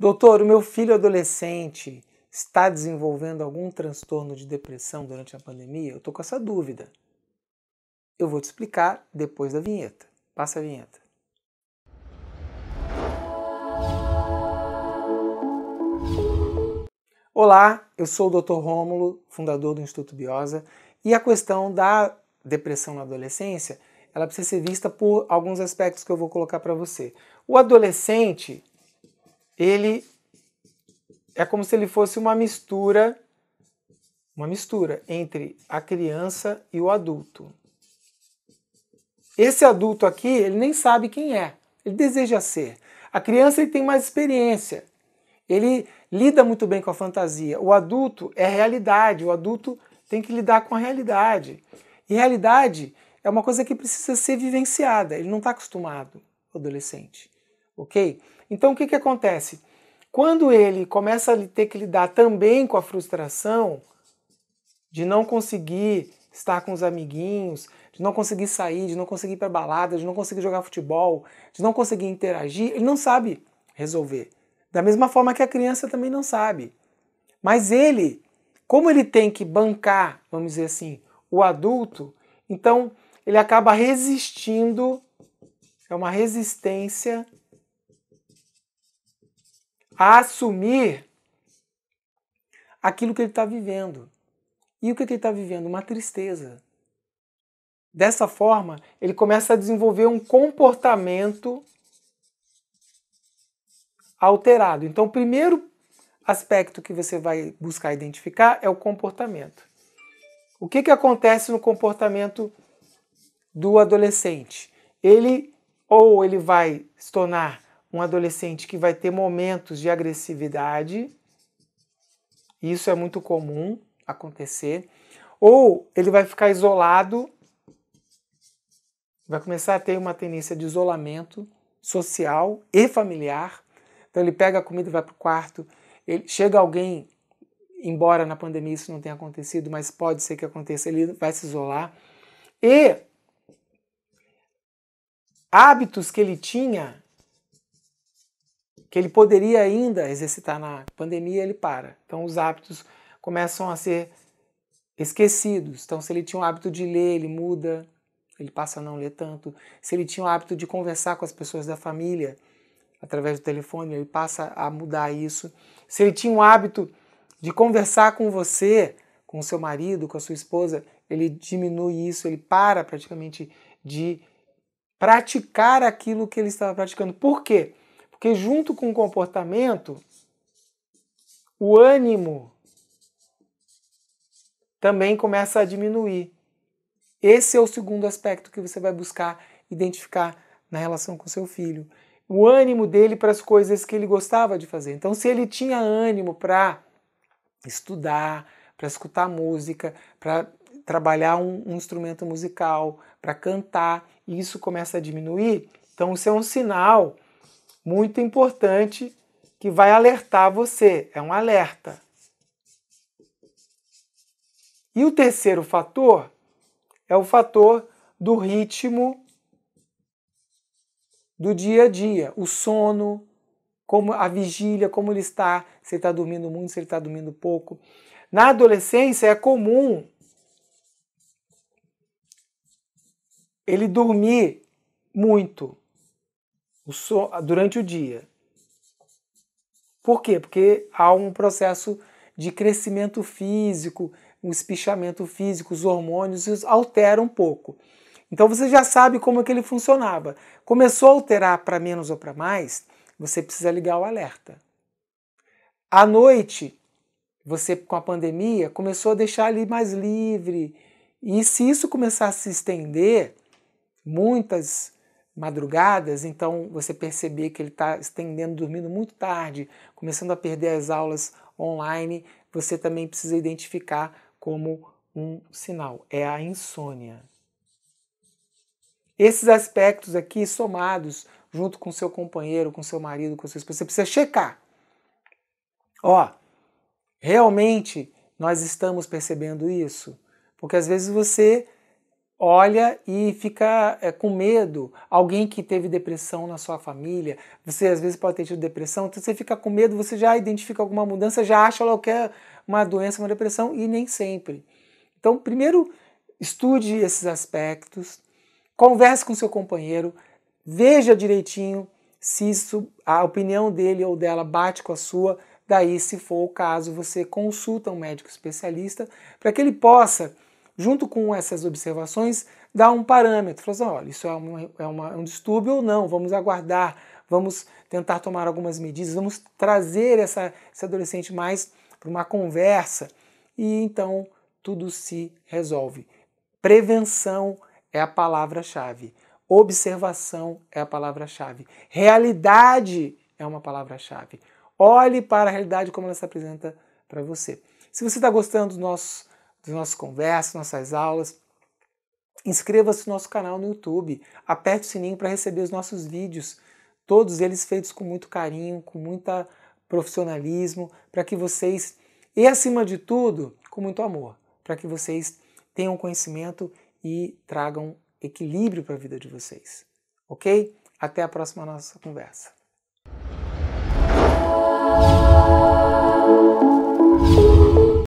Doutor, o meu filho adolescente está desenvolvendo algum transtorno de depressão durante a pandemia? Eu estou com essa dúvida. Eu vou te explicar depois da vinheta. Passa a vinheta. Olá, eu sou o Dr. Rômulo, fundador do Instituto Biosa, e a questão da depressão na adolescência, ela precisa ser vista por alguns aspectos que eu vou colocar para você. O adolescente, ele é como se ele fosse uma mistura, uma mistura entre a criança e o adulto. Esse adulto aqui, ele nem sabe quem é, ele deseja ser. A criança ele tem mais experiência, ele lida muito bem com a fantasia. O adulto é realidade, o adulto tem que lidar com a realidade. E realidade é uma coisa que precisa ser vivenciada, ele não está acostumado, o adolescente, ok? Então o que, que acontece? Quando ele começa a ter que lidar também com a frustração de não conseguir estar com os amiguinhos, de não conseguir sair, de não conseguir ir para balada, de não conseguir jogar futebol, de não conseguir interagir, ele não sabe resolver. Da mesma forma que a criança também não sabe. Mas ele, como ele tem que bancar, vamos dizer assim, o adulto, então ele acaba resistindo, é uma resistência a assumir aquilo que ele está vivendo. E o que, que ele está vivendo? Uma tristeza. Dessa forma, ele começa a desenvolver um comportamento alterado. Então, o primeiro aspecto que você vai buscar identificar é o comportamento. O que, que acontece no comportamento do adolescente? Ele ou ele vai se tornar um adolescente que vai ter momentos de agressividade, isso é muito comum acontecer, ou ele vai ficar isolado, vai começar a ter uma tendência de isolamento social e familiar. Então ele pega a comida e vai para o quarto, ele, chega alguém, embora na pandemia isso não tenha acontecido, mas pode ser que aconteça, ele vai se isolar. E hábitos que ele tinha que ele poderia ainda exercitar na pandemia, ele para. Então os hábitos começam a ser esquecidos. Então se ele tinha o hábito de ler, ele muda, ele passa a não ler tanto. Se ele tinha o hábito de conversar com as pessoas da família através do telefone, ele passa a mudar isso. Se ele tinha o hábito de conversar com você, com o seu marido, com a sua esposa, ele diminui isso, ele para praticamente de praticar aquilo que ele estava praticando. Por quê? Porque junto com o comportamento, o ânimo também começa a diminuir. Esse é o segundo aspecto que você vai buscar identificar na relação com seu filho. O ânimo dele para as coisas que ele gostava de fazer. Então, se ele tinha ânimo para estudar, para escutar música, para trabalhar um, um, instrumento musical, para cantar, e isso começa a diminuir, então isso é um sinal muito importante que vai alertar você, é um alerta. E o terceiro fator é o fator do ritmo do dia a dia, o sono, como a vigília, como ele está, se ele está dormindo muito, se ele está dormindo pouco. Na adolescência é comum ele dormir muito o so, durante o dia. Por quê? Porque há um processo de crescimento físico, um espichamento físico, os hormônios alteram um pouco. Então você já sabe como é que ele funcionava. Começou a alterar para menos ou para mais, você precisa ligar o alerta. À noite, você com a pandemia começou a deixar ele mais livre. E se isso começar a se estender, muitas madrugadas, então você perceber que ele está estendendo, dormindo muito tarde, começando a perder as aulas online, você também precisa identificar como um sinal. É a insônia. Esses aspectos aqui somados junto com seu companheiro, com seu marido, com seus, você precisa checar. Ó, realmente nós estamos percebendo isso? Porque às vezes você olha e fica é, com medo. Alguém que teve depressão na sua família, você às vezes pode ter tido depressão, então você fica com medo, você já identifica alguma mudança, já acha logo que é uma doença, uma depressão, e nem sempre. Então, primeiro, estude esses aspectos, converse com seu companheiro, veja direitinho se isso, a opinião dele ou dela bate com a sua. Daí, se for o caso, você consulta um médico especialista para que ele possa junto com essas observações, dá um parâmetro. Fala assim, olha, isso é, uma, é, uma, é um distúrbio ou não, vamos aguardar, vamos tentar tomar algumas medidas, vamos trazer essa, esse adolescente mais para uma conversa. E então tudo se resolve. Prevenção é a palavra-chave. Observação é a palavra-chave. Realidade é uma palavra-chave. Olhe para a realidade como ela se apresenta para você. Se você está gostando dos nossos das nossas conversas, nossas aulas. Inscreva-se no nosso canal no YouTube, aperte o sininho para receber os nossos vídeos, todos eles feitos com muito carinho, com muito profissionalismo, para que vocês, e acima de tudo, com muito amor, para que vocês tenham conhecimento e tragam equilíbrio para a vida de vocês. Ok? Até a próxima nossa conversa.